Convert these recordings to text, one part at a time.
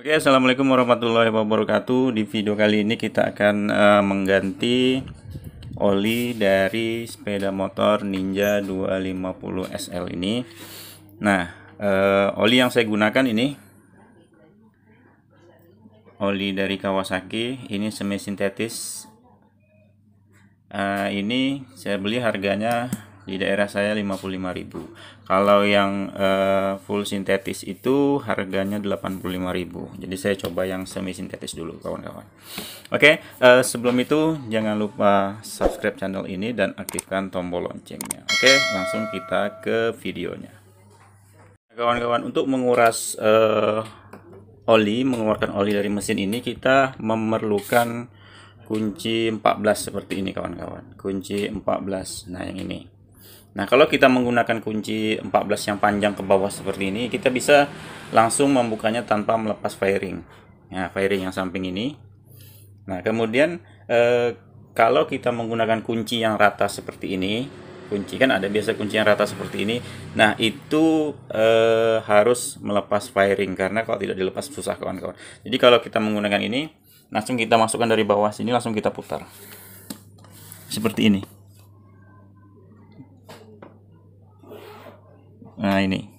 Oke, assalamualaikum warahmatullahi wabarakatuh. Di video kali ini kita akan uh, mengganti oli dari sepeda motor Ninja 250 SL ini. Nah, uh, oli yang saya gunakan ini oli dari Kawasaki, ini semi sintetis uh, ini saya beli harganya di daerah saya 55.000. Kalau yang uh, full sintetis itu harganya 85.000. Jadi saya coba yang semi sintetis dulu kawan-kawan. Oke, uh, sebelum itu jangan lupa subscribe channel ini dan aktifkan tombol loncengnya. Oke, langsung kita ke videonya. Kawan-kawan, untuk menguras uh, oli, mengeluarkan oli dari mesin ini kita memerlukan kunci 14 seperti ini kawan-kawan kunci 14 nah yang ini nah kalau kita menggunakan kunci 14 yang panjang ke bawah seperti ini kita bisa langsung membukanya tanpa melepas firing nah firing yang samping ini nah kemudian eh, kalau kita menggunakan kunci yang rata seperti ini kunci kan ada biasa kunci yang rata seperti ini nah itu eh, harus melepas firing karena kalau tidak dilepas susah kawan-kawan jadi kalau kita menggunakan ini langsung kita masukkan dari bawah sini langsung kita putar seperti ini nah ini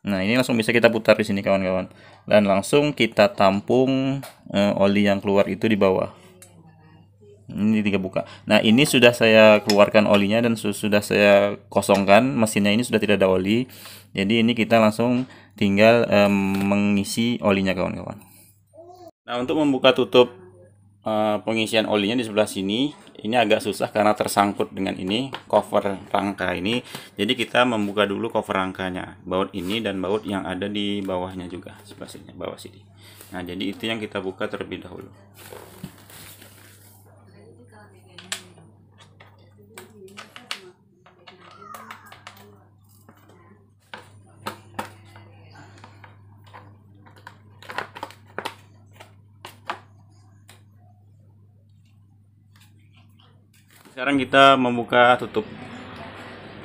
nah ini langsung bisa kita putar di sini kawan-kawan dan langsung kita tampung uh, oli yang keluar itu di bawah ini tiga buka nah ini sudah saya keluarkan olinya dan sudah saya kosongkan mesinnya ini sudah tidak ada oli jadi ini kita langsung tinggal um, mengisi olinya kawan-kawan nah untuk membuka tutup uh, pengisian olinya di sebelah sini ini agak susah karena tersangkut dengan ini cover rangka ini jadi kita membuka dulu cover rangkanya baut ini dan baut yang ada di bawahnya juga sebelah sini bawah sini nah jadi itu yang kita buka terlebih dahulu Sekarang kita membuka tutup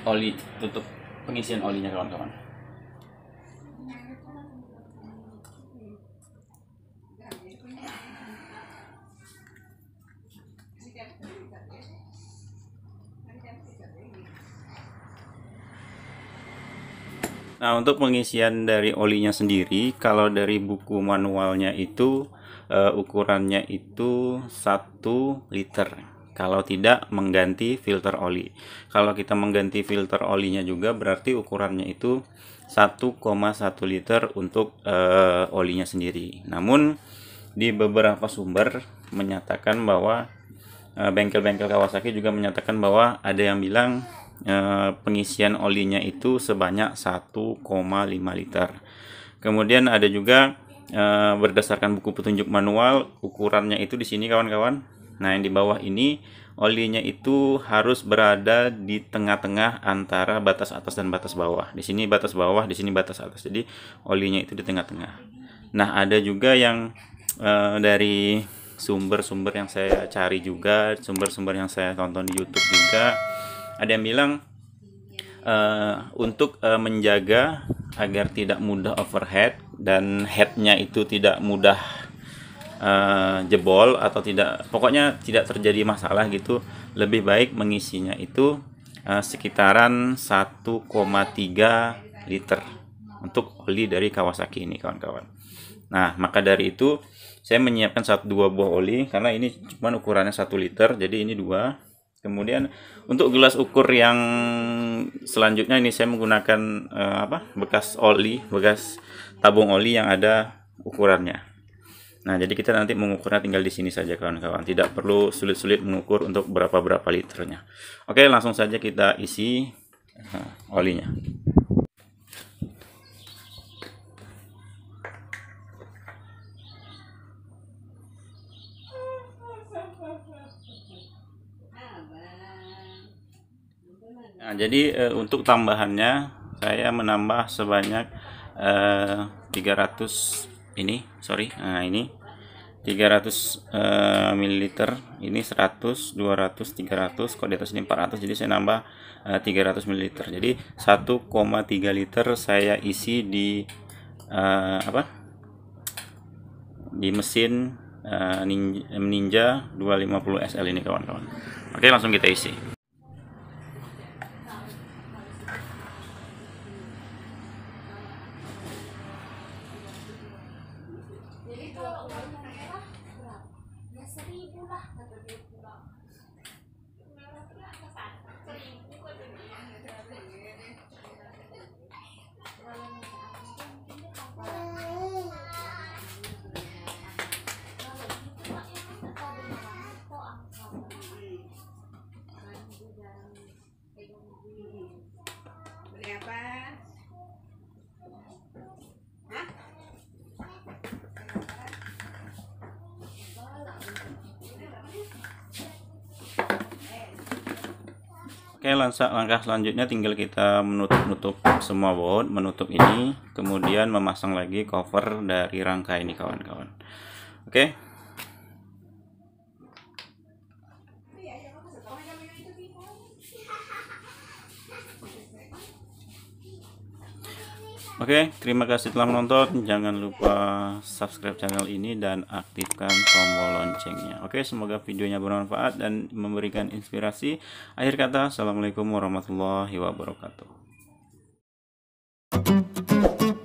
oli, tutup pengisian olinya kawan-kawan. Nah, untuk pengisian dari olinya sendiri, kalau dari buku manualnya itu uh, ukurannya itu 1 liter kalau tidak mengganti filter oli. Kalau kita mengganti filter olinya juga berarti ukurannya itu 1,1 liter untuk e, olinya sendiri. Namun di beberapa sumber menyatakan bahwa eh, bengkel-bengkel Kawasaki juga menyatakan bahwa ada yang bilang eh, pengisian olinya itu sebanyak 1,5 liter. Kemudian ada juga berdasarkan buku petunjuk manual ukurannya itu di sini kawan-kawan Nah, yang di bawah ini olinya itu harus berada di tengah-tengah antara batas atas dan batas bawah. Di sini batas bawah, di sini batas atas. Jadi olinya itu di tengah-tengah. Nah, ada juga yang uh, dari sumber-sumber yang saya cari juga, sumber-sumber yang saya tonton di YouTube juga, ada yang bilang uh, untuk uh, menjaga agar tidak mudah overhead dan headnya itu tidak mudah uh, jebol atau tidak pokoknya tidak terjadi masalah gitu lebih baik mengisinya itu uh, sekitaran 1,3 liter untuk oli dari Kawasaki ini kawan-kawan nah maka dari itu saya menyiapkan satu dua buah oli karena ini cuma ukurannya satu liter jadi ini dua kemudian untuk gelas ukur yang selanjutnya ini saya menggunakan uh, apa bekas oli bekas tabung oli yang ada ukurannya Nah, jadi kita nanti mengukurnya tinggal di sini saja kawan-kawan. Tidak perlu sulit-sulit mengukur untuk berapa-berapa liternya. Oke, langsung saja kita isi eh, olinya. Nah, jadi e, untuk tambahannya saya menambah sebanyak e, eh, 300 ini sorry nah ini 300 uh, ml ini 100 200 300 di atas ini 400 jadi saya nambah uh, 300 ml jadi 1,3 liter saya isi di uh, apa di mesin uh, ninja, ninja 250 SL ini kawan-kawan oke langsung kita isi pulang, pulang. Pulang, pulang, pulang, pulang, pulang, pulang, pulang, Oke, langkah, langkah selanjutnya tinggal kita menutup-nutup semua baut, menutup ini, kemudian memasang lagi cover dari rangka ini kawan-kawan. Oke. Oke, okay, terima kasih telah menonton. Jangan lupa subscribe channel ini dan aktifkan tombol loncengnya. Oke, okay, semoga videonya bermanfaat dan memberikan inspirasi. Akhir kata, Assalamualaikum warahmatullahi wabarakatuh.